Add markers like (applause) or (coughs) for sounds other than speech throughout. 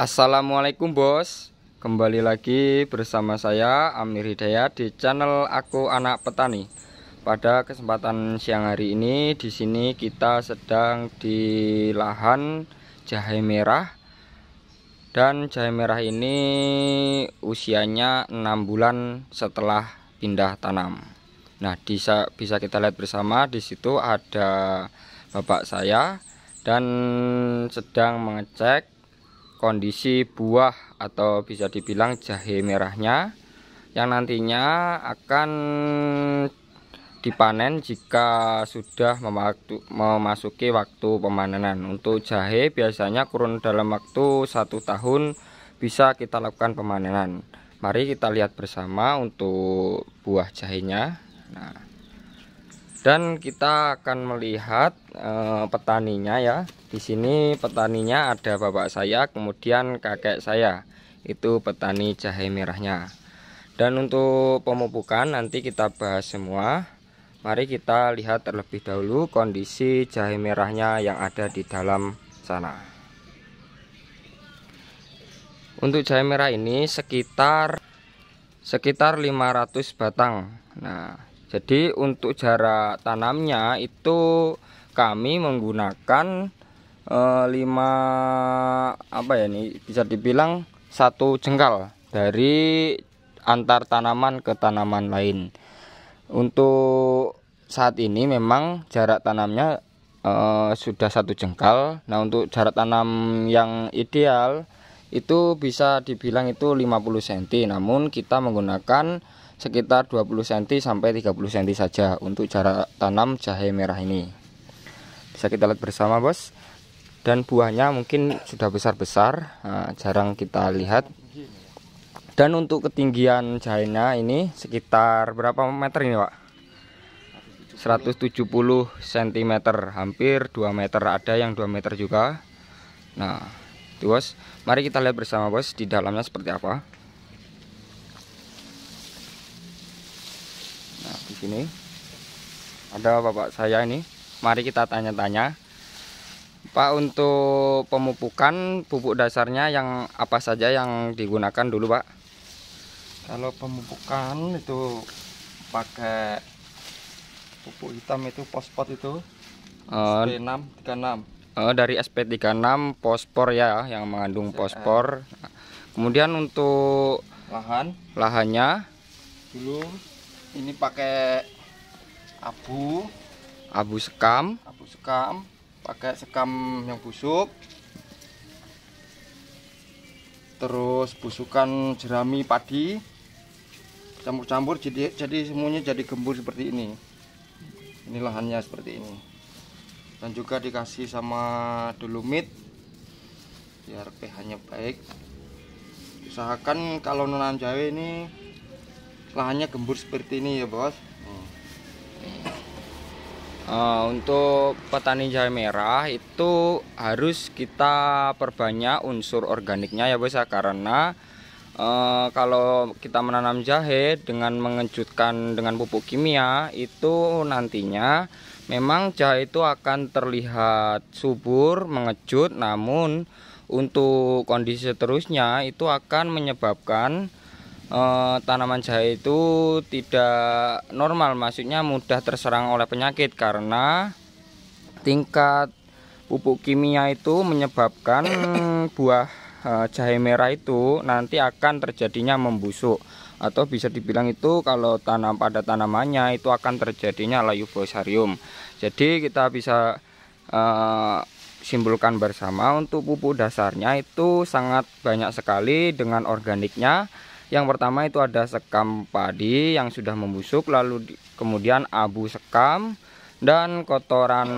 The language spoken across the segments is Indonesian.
Assalamualaikum bos Kembali lagi bersama saya Amir Hidayat di channel Aku Anak Petani Pada kesempatan siang hari ini di sini kita sedang di lahan jahe merah Dan jahe merah ini usianya 6 bulan setelah pindah tanam Nah bisa, bisa kita lihat bersama di situ ada bapak saya dan sedang mengecek kondisi buah atau bisa dibilang jahe merahnya yang nantinya akan dipanen jika sudah memasuki waktu pemanenan untuk jahe biasanya kurun dalam waktu satu tahun bisa kita lakukan pemanenan mari kita lihat bersama untuk buah jahenya nah dan kita akan melihat e, petaninya ya di sini petaninya ada bapak saya kemudian kakek saya itu petani jahe merahnya dan untuk pemupukan nanti kita bahas semua mari kita lihat terlebih dahulu kondisi jahe merahnya yang ada di dalam sana untuk jahe merah ini sekitar sekitar 500 batang nah jadi untuk jarak tanamnya itu kami menggunakan e, eh, 5 apa ya ini bisa dibilang satu jengkal dari antar tanaman ke tanaman lain. Untuk saat ini memang jarak tanamnya e, sudah satu jengkal. Nah, untuk jarak tanam yang ideal itu bisa dibilang itu 50 cm. Namun kita menggunakan sekitar 20 cm sampai 30 cm saja untuk jarak tanam jahe merah ini bisa kita lihat bersama bos dan buahnya mungkin sudah besar-besar nah, jarang kita lihat dan untuk ketinggian jahenya ini sekitar berapa meter ini pak 170 cm hampir 2 meter ada yang 2 meter juga nah itu bos mari kita lihat bersama bos di dalamnya seperti apa sini ada bapak saya ini mari kita tanya-tanya Pak untuk pemupukan pupuk dasarnya yang apa saja yang digunakan dulu Pak kalau pemupukan itu pakai pupuk hitam itu pospot itu uh, SP6 uh, dari SP36 pospor ya yang mengandung CL. pospor kemudian untuk lahan lahannya dulu ini pakai abu abu sekam abu sekam pakai sekam yang busuk terus busukan jerami padi campur-campur jadi jadi semuanya jadi gembur seperti ini ini lahannya seperti ini dan juga dikasih sama dolomit biar pH nya baik usahakan kalau nanam jawa ini lahannya gembur seperti ini ya bos uh, untuk petani jahe merah itu harus kita perbanyak unsur organiknya ya bos ya karena Uh, kalau kita menanam jahe dengan mengejutkan dengan pupuk kimia itu nantinya memang jahe itu akan terlihat subur mengejut namun untuk kondisi seterusnya itu akan menyebabkan eh, tanaman jahe itu tidak normal maksudnya mudah terserang oleh penyakit karena tingkat pupuk kimia itu menyebabkan (coughs) buah eh, jahe merah itu nanti akan terjadinya membusuk atau bisa dibilang itu kalau tanam pada tanamannya itu akan terjadinya layu bosarium jadi kita bisa eh, simpulkan bersama untuk pupuk dasarnya itu sangat banyak sekali dengan organiknya yang pertama itu ada sekam padi yang sudah membusuk lalu di, kemudian abu sekam dan kotoran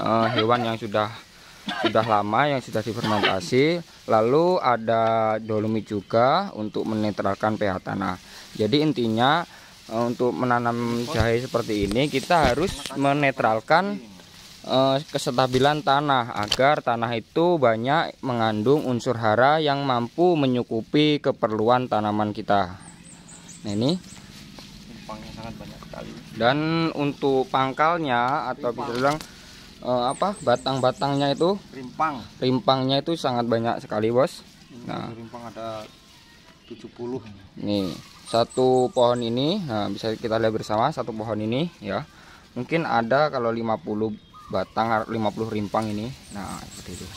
uh, hewan yang sudah sudah lama yang sudah difermentasi lalu ada dolomit juga untuk menetralkan pH tanah jadi intinya eh, untuk menanam jahe seperti ini kita harus menetralkan Eh, kestabilan tanah agar tanah itu banyak mengandung unsur hara yang mampu menyukupi keperluan tanaman kita. Nah ini sangat banyak sekali. Dan untuk pangkalnya atau bisa bilang eh, apa batang-batangnya itu rimpang. Rimpangnya itu sangat banyak sekali, Bos. nah, rimpang ada 70. Nih, satu pohon ini, nah bisa kita lihat bersama satu pohon ini ya. Mungkin ada kalau 50 batang 50 rimpang ini nah seperti itu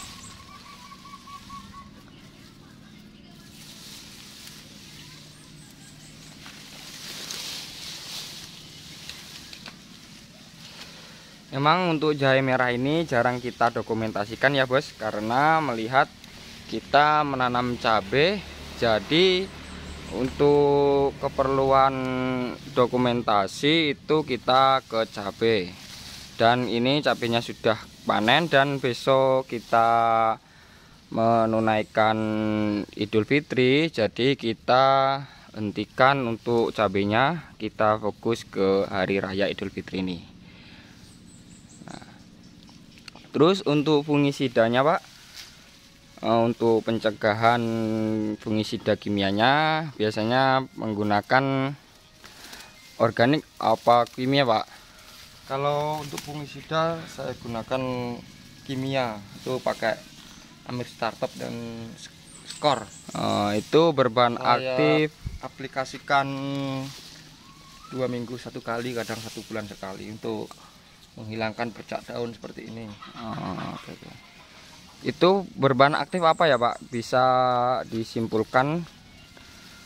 Memang untuk jahe merah ini jarang kita dokumentasikan ya bos Karena melihat kita menanam cabai Jadi untuk keperluan dokumentasi itu kita ke cabai dan ini cabenya sudah panen dan besok kita menunaikan Idul Fitri jadi kita hentikan untuk cabenya kita fokus ke hari raya Idul Fitri ini nah, terus untuk fungisidanya Pak eh, untuk pencegahan fungisida kimianya biasanya menggunakan organik apa kimia Pak kalau untuk fungisida saya gunakan kimia itu pakai amir startup dan skor uh, itu berbahan saya aktif aplikasikan dua minggu satu kali kadang satu bulan sekali untuk menghilangkan bercak daun seperti ini uh, itu berbahan aktif apa ya pak bisa disimpulkan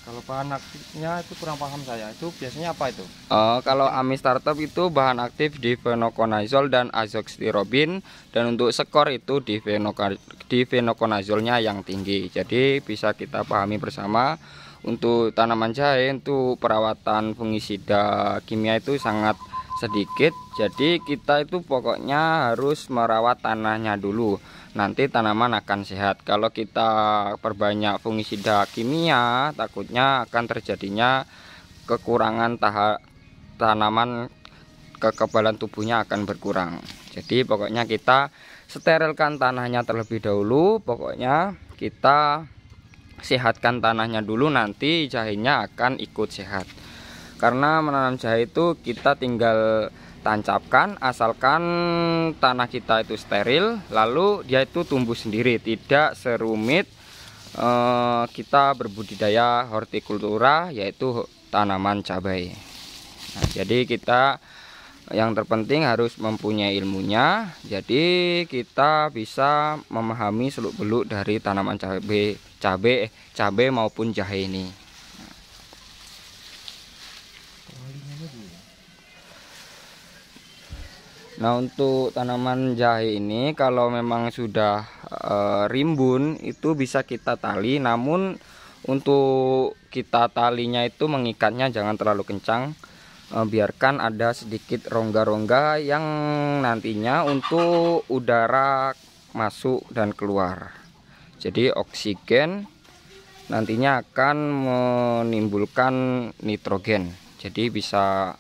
kalau bahan aktifnya itu kurang paham saya. Itu biasanya apa itu? Uh, kalau Ami Startup itu bahan aktif di fenokonazol dan azoxystrobin dan untuk skor itu di fenokonazolnya yang tinggi. Jadi bisa kita pahami bersama untuk tanaman jahe untuk perawatan fungisida kimia itu sangat sedikit jadi kita itu pokoknya harus merawat tanahnya dulu nanti tanaman akan sehat kalau kita perbanyak fungisida kimia takutnya akan terjadinya kekurangan tahap tanaman kekebalan tubuhnya akan berkurang jadi pokoknya kita sterilkan tanahnya terlebih dahulu pokoknya kita sehatkan tanahnya dulu nanti jahenya akan ikut sehat karena menanam jahe itu kita tinggal tancapkan asalkan tanah kita itu steril lalu dia itu tumbuh sendiri tidak serumit eh, kita berbudidaya hortikultura yaitu tanaman cabai nah, jadi kita yang terpenting harus mempunyai ilmunya jadi kita bisa memahami seluk beluk dari tanaman cabai cabai eh, cabai maupun jahe ini Nah untuk tanaman jahe ini kalau memang sudah e, rimbun itu bisa kita tali namun untuk kita talinya itu mengikatnya jangan terlalu kencang e, biarkan ada sedikit rongga-rongga yang nantinya untuk udara masuk dan keluar jadi oksigen nantinya akan menimbulkan nitrogen jadi bisa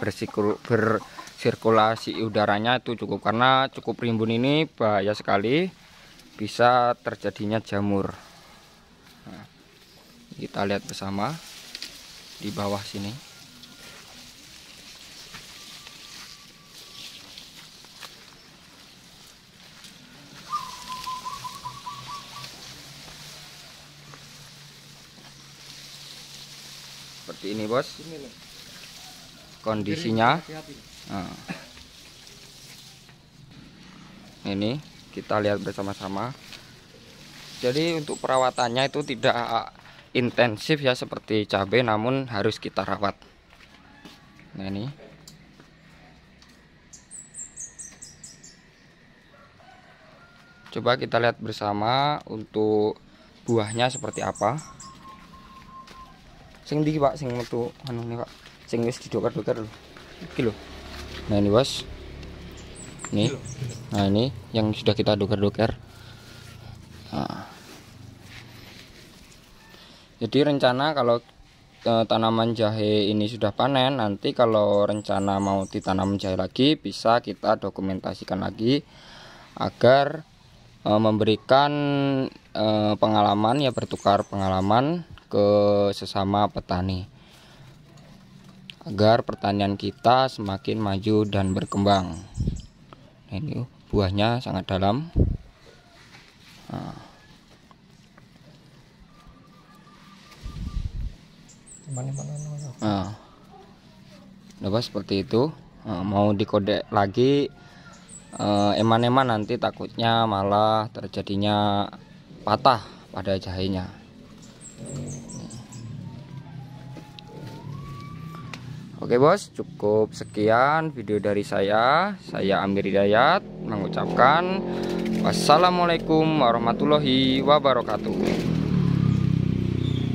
bersikul ber sirkulasi udaranya itu cukup karena cukup rimbun ini bahaya sekali bisa terjadinya jamur nah, kita lihat bersama di bawah sini seperti ini bos kondisinya nah. ini kita lihat bersama-sama jadi untuk perawatannya itu tidak intensif ya seperti cabe namun harus kita rawat nah ini coba kita lihat bersama untuk buahnya seperti apa sing di pak sing metu anu nih pak sing wis didokar-dokar lho iki lho nah ini bos nih iya. nah ini yang sudah kita doker-doker nah. jadi rencana kalau eh, tanaman jahe ini sudah panen nanti kalau rencana mau ditanam jahe lagi bisa kita dokumentasikan lagi agar eh, memberikan eh, pengalaman ya bertukar pengalaman ke sesama petani agar pertanian kita semakin maju dan berkembang. Nah, ini buahnya sangat dalam. Nah. Nah, lepas seperti itu nah, mau dikode lagi eh, eman-eman nanti takutnya malah terjadinya patah pada jahenya. Oke bos, cukup sekian video dari saya. Saya Amir Hidayat mengucapkan wassalamualaikum warahmatullahi wabarakatuh.